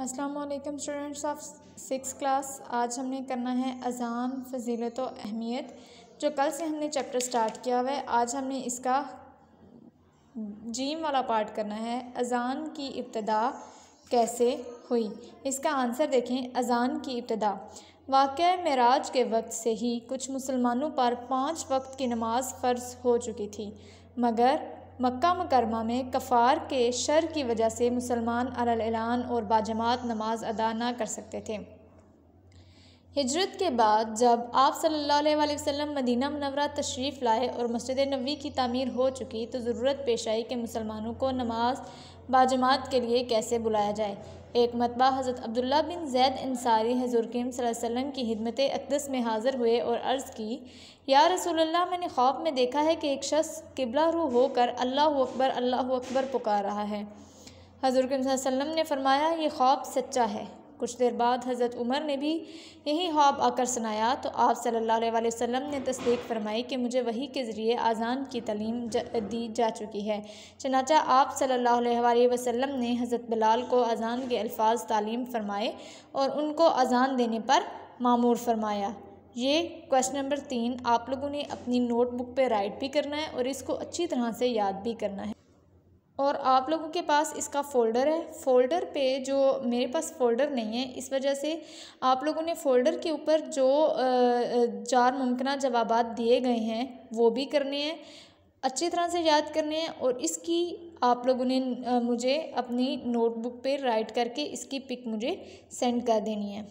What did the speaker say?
अस्सलाम students of six class आज हमने करना है अज़ान फजीलत व अहमियत जो कल से हमने चैप्टर स्टार्ट किया हुआ है आज हमने इसका जीम वाला पार्ट करना है अज़ान की इब्तदा कैसे हुई इसका आंसर देखें अज़ान की इब्तदा वाक़ मराज के वक्त से ही कुछ मुसलमानों पर पाँच वक्त की नमाज फ़र्ज हो चुकी थी मगर मक्का मकरमा में कफ़ार के शर की वजह से मुसलमान अलान और बाजमात नमाज अदा ना कर सकते थे हिजरत के बाद जब आप सल्लल्लाहु अलैहि वसल्लम मदीना मनवरा तशरीफ़ लाए और मस्जिद नबी की तमीर हो चुकी तो ज़रूरत पेश आई कि मुसलमानों को नमाज बाजमात के लिए कैसे बुलाया जाए एक मतबा हज़रत अब्दुल्ला बिन जैद अंसारी हजूर करीम वसम की हिदमत अकदस में हाज़िर हुए और अर्ज़ की या रसोल्ला मैंने ख्वाब में देखा है कि एक शख्स किबला रू होकर अल्लाह अकबर अल्लाह अकबर पुकार रहा है हजूर करीम वसम ने फरमाया ये ख्वाब सच्चा है कुछ देर बाद हज़रत उमर ने भी यही ख्वाब आकर सुनाया तो आप सल्लल्लाहु अलैहि वसल्लम ने तस्दीक फरमाई कि मुझे वही के ज़रिए आज़ान की तलीम दी जा चुकी है चनाचा आप सल्लल्लाहु अलैहि वसल्लम ने हज़रत बिलाल को अजान के अल्फाज तालीम फरमाए और उनको अजान देने पर मामूर फरमाया ये क्वेश्चन नंबर तीन आप लोगों ने अपनी नोटबुक पे राइट भी करना है और इसको अच्छी तरह से याद भी करना है और आप लोगों के पास इसका फ़ोल्डर है फ़ोल्डर पे जो मेरे पास फ़ोल्डर नहीं है इस वजह से आप लोगों ने फ़ोल्डर के ऊपर जो चार मुमकिन जवाब दिए गए हैं वो भी करने हैं अच्छी तरह से याद करने हैं और इसकी आप लोगों ने मुझे अपनी नोटबुक पे राइट करके इसकी पिक मुझे सेंड कर देनी है